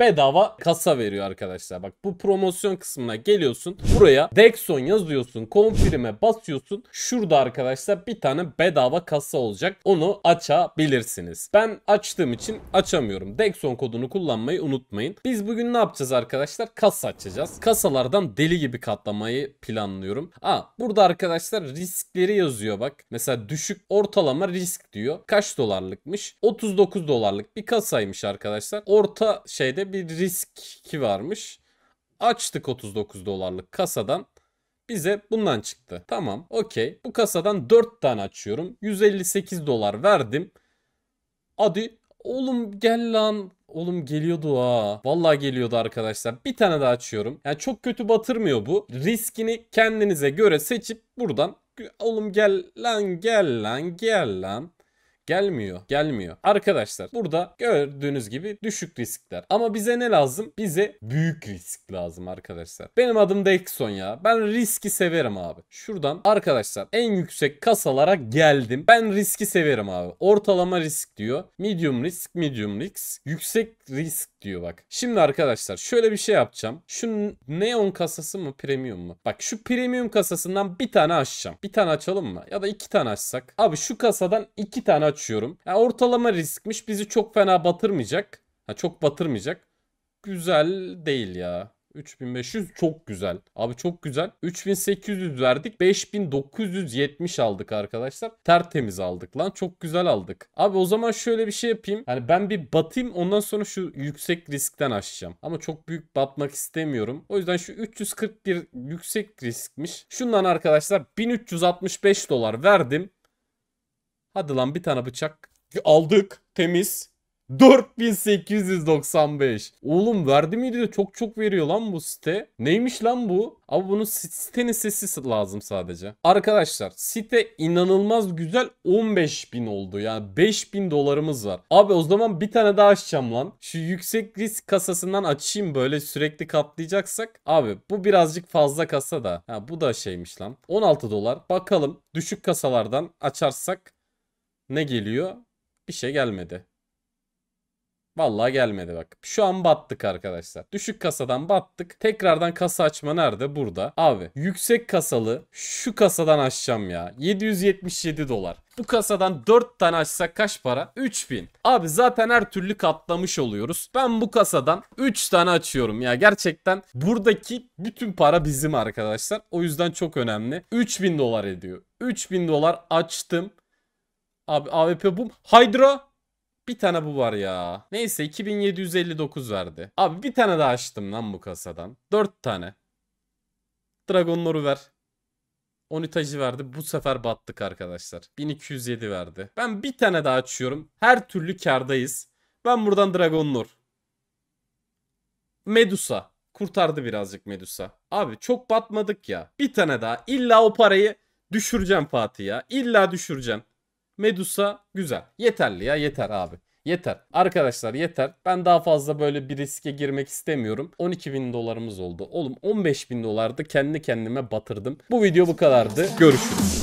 bedava kasa veriyor arkadaşlar. Bak bu promosyon kısmına geliyorsun. Buraya Dexon yazıyorsun. confirm'e basıyorsun. Şurada arkadaşlar bir tane bedava kasa olacak. Onu açabilirsiniz. Ben açtığım için açamıyorum. Dexon kodunu kullanmayı unutmayın. Biz bugün ne yapacağız arkadaşlar? Kasa açacağız. Kasalardan deli gibi katlamayı planlıyorum. Aa burada arkadaşlar riskleri yazıyor bak. Mesela düşük ortalama risk diyor. Kaç dolarlıkmış? 39 dolarlık bir kasaymış arkadaşlar. Orta şeyde şöyle bir riski varmış. Açtık 39 dolarlık kasadan. Bize bundan çıktı. Tamam okey. Bu kasadan 4 tane açıyorum. 158 dolar verdim. Hadi oğlum gel lan. Oğlum geliyordu ha. Vallahi geliyordu arkadaşlar. Bir tane daha açıyorum. Yani çok kötü batırmıyor bu. Riskini kendinize göre seçip buradan oğlum gel lan gel lan gel lan gelmiyor. Gelmiyor. Arkadaşlar burada gördüğünüz gibi düşük riskler. Ama bize ne lazım? Bize büyük risk lazım arkadaşlar. Benim adım Dexon ya. Ben riski severim abi. Şuradan arkadaşlar en yüksek kasalara geldim. Ben riski severim abi. Ortalama risk diyor. Medium risk, medium risk. Yüksek risk diyor bak. Şimdi arkadaşlar şöyle bir şey yapacağım. Şu neon kasası mı premium mu? Bak şu premium kasasından bir tane açacağım. Bir tane açalım mı? Ya da iki tane açsak. Abi şu kasadan iki tane aç açıyorum. Yani ortalama riskmiş. Bizi çok fena batırmayacak. Ha, çok batırmayacak. Güzel değil ya. 3500 çok güzel. Abi çok güzel. 3800 verdik. 5970 aldık arkadaşlar. Tertemiz aldık lan. Çok güzel aldık. Abi o zaman şöyle bir şey yapayım. Hani ben bir batayım ondan sonra şu yüksek riskten açacağım. Ama çok büyük batmak istemiyorum. O yüzden şu 341 yüksek riskmiş. Şundan arkadaşlar 1365 dolar verdim. Hadi lan bir tane bıçak. Aldık. Temiz. 4895. Oğlum verdi miydi de çok çok veriyor lan bu site. Neymiş lan bu? Ama bunun sitenin sesi lazım sadece. Arkadaşlar site inanılmaz güzel 15.000 oldu. Yani 5.000 dolarımız var. Abi o zaman bir tane daha açacağım lan. Şu yüksek risk kasasından açayım böyle sürekli katlayacaksak. Abi bu birazcık fazla kasa da. Ha, bu da şeymiş lan. 16 dolar. Bakalım düşük kasalardan açarsak ne geliyor? Bir şey gelmedi. Vallahi gelmedi bak. Şu an battık arkadaşlar. Düşük kasadan battık. Tekrardan kasa açma nerede? Burada. Abi yüksek kasalı şu kasadan açacağım ya. 777 dolar. Bu kasadan 4 tane açsak kaç para? 3000. Abi zaten her türlü katlamış oluyoruz. Ben bu kasadan 3 tane açıyorum ya. Gerçekten buradaki bütün para bizim arkadaşlar. O yüzden çok önemli. 3000 dolar ediyor. 3000 dolar açtım. Abi AWP bu. Hydra. Bir tane bu var ya. Neyse 2759 verdi. Abi bir tane daha açtım lan bu kasadan. 4 tane. Dragonları ver. 10 itajı verdi. Bu sefer battık arkadaşlar. 1207 verdi. Ben bir tane daha açıyorum. Her türlü kardayız. Ben buradan Dragonlor Medusa. Kurtardı birazcık Medusa. Abi çok batmadık ya. Bir tane daha. İlla o parayı düşüreceğim Fatih ya. İlla düşüreceğim. Medusa güzel. Yeterli ya yeter abi. Yeter. Arkadaşlar yeter. Ben daha fazla böyle bir riske girmek istemiyorum. 12 bin dolarımız oldu. Oğlum 15 bin dolardı. Kendi kendime batırdım. Bu video bu kadardı. Görüşürüz.